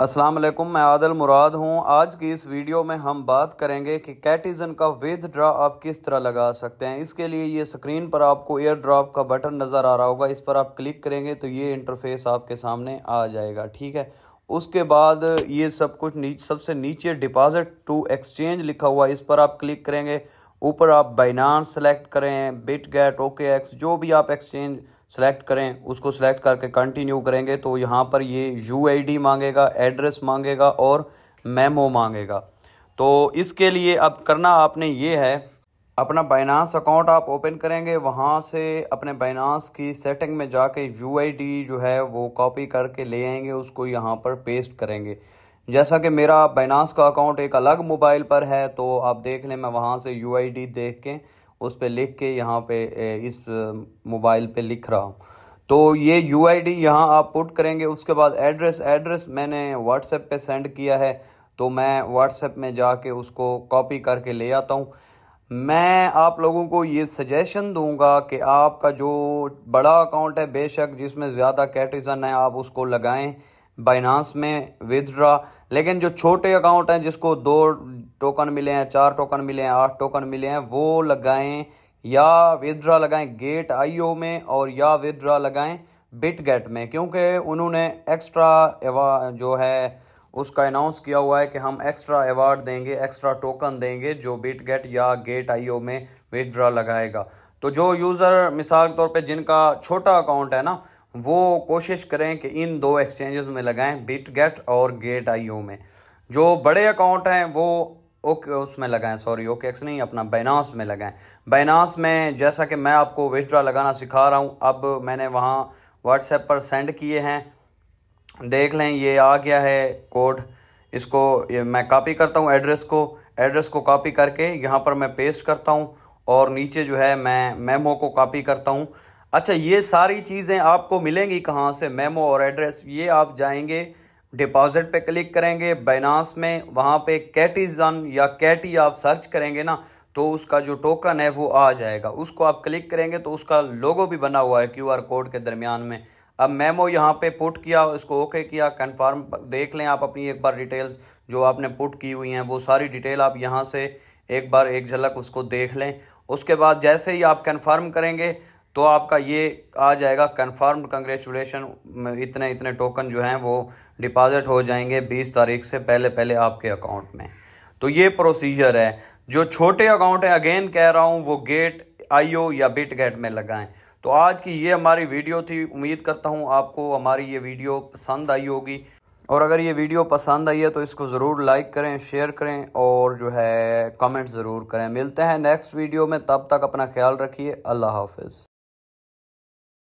अस्सलाम वालेकुम मैं आदल मुराद हूँ आज की इस वीडियो में हम बात करेंगे कि कैटिज़न का विद ड्रा आप किस तरह लगा सकते हैं इसके लिए ये स्क्रीन पर आपको एयर ड्रॉप का बटन नज़र आ रहा होगा इस पर आप क्लिक करेंगे तो ये इंटरफेस आपके सामने आ जाएगा ठीक है उसके बाद ये सब कुछ नीच सबसे नीचे डिपॉजिट टू एक्सचेंज लिखा हुआ इस पर आप क्लिक करेंगे ऊपर आप बाइनान सेलेक्ट करें बिट गैट ओके एक्स जो भी आप एक्सचेंज सेलेक्ट करें उसको सेलेक्ट करके कंटिन्यू करेंगे तो यहाँ पर ये यू मांगेगा एड्रेस मांगेगा और मेमो मांगेगा तो इसके लिए अब करना आपने ये है अपना बाइनास अकाउंट आप ओपन करेंगे वहाँ से अपने बाइनास की सेटिंग में जाके यू जो है वो कॉपी करके ले आएंगे उसको यहाँ पर पेस्ट करेंगे जैसा कि मेरा बाइनास का अकाउंट एक अलग मोबाइल पर है तो आप देख लें मैं वहाँ से यू देख के उस पर लिख के यहाँ पे इस मोबाइल पे लिख रहा हूँ तो ये यू आई डी यहाँ आप पुट करेंगे उसके बाद एड्रेस एड्रेस मैंने व्हाट्सएप पे सेंड किया है तो मैं व्हाट्सएप में जाके उसको कॉपी करके ले आता हूँ मैं आप लोगों को ये सजेशन दूंगा कि आपका जो बड़ा अकाउंट है बेशक जिसमें ज़्यादा कैटिजन है आप उसको लगाएं बाइनांस में विदड्रा लेकिन जो छोटे अकाउंट हैं जिसको दो टोकन मिले हैं चार टोकन मिले हैं आठ टोकन मिले हैं वो लगाएं या विदड्रा लगाएं गेट आईओ में और या विदड्रा लगाएं बिट गेट में क्योंकि उन्होंने एक्स्ट्रा जो है उसका अनाउंस किया हुआ है कि हम एक्स्ट्रा अवार्ड देंगे एक्स्ट्रा टोकन देंगे जो बिट गेट या गेट आईओ में विदड्रा लगाएगा तो जो यूज़र मिसाल के तौर पर जिनका छोटा अकाउंट है ना वो कोशिश करें कि इन दो एक्सचेंजेस में लगाएं बिट गेट और गेट आईओ में जो बड़े अकाउंट हैं वो ओके उसमें लगाएं सॉरी ओके एक्स नहीं अपना बैनास में लगाएं बैनास में जैसा कि मैं आपको विथड्रा लगाना सिखा रहा हूँ अब मैंने वहाँ व्हाट्सएप पर सेंड किए हैं देख लें ये आ गया है कोड इसको ये मैं कॉपी करता हूँ एड्रेस को एड्रेस को कॉपी करके यहाँ पर मैं पेस्ट करता हूँ और नीचे जो है मैं मेमो को कॉपी करता हूँ अच्छा ये सारी चीज़ें आपको मिलेंगी कहाँ से मेमो और एड्रेस ये आप जाएंगे डिपॉजिट पे क्लिक करेंगे बैनास में वहाँ पे कैटीजन या कैटी आप सर्च करेंगे ना तो उसका जो टोकन है वो आ जाएगा उसको आप क्लिक करेंगे तो उसका लोगो भी बना हुआ है क्यू आर कोड के दरमियान में अब मेमो यहाँ पे पुट किया इसको ओके किया कन्फर्म देख लें आप अपनी एक बार डिटेल्स जो आपने पुट की हुई हैं वो सारी डिटेल आप यहाँ से एक बार एक झलक उसको देख लें उसके बाद जैसे ही आप कन्फर्म करेंगे तो आपका ये आ जाएगा कन्फर्म कंग्रेचुलेशन इतने इतने टोकन जो हैं वो डिपॉज़िट हो जाएंगे बीस तारीख से पहले पहले आपके अकाउंट में तो ये प्रोसीजर है जो छोटे अकाउंट है अगेन कह रहा हूँ वो गेट आईओ या बिट गेट में लगाएं तो आज की ये हमारी वीडियो थी उम्मीद करता हूँ आपको हमारी ये वीडियो पसंद आई होगी और अगर ये वीडियो पसंद आई है तो इसको ज़रूर लाइक करें शेयर करें और जो है कमेंट ज़रूर करें मिलते हैं नेक्स्ट वीडियो में तब तक अपना ख्याल रखिए अल्लाह हाफिज़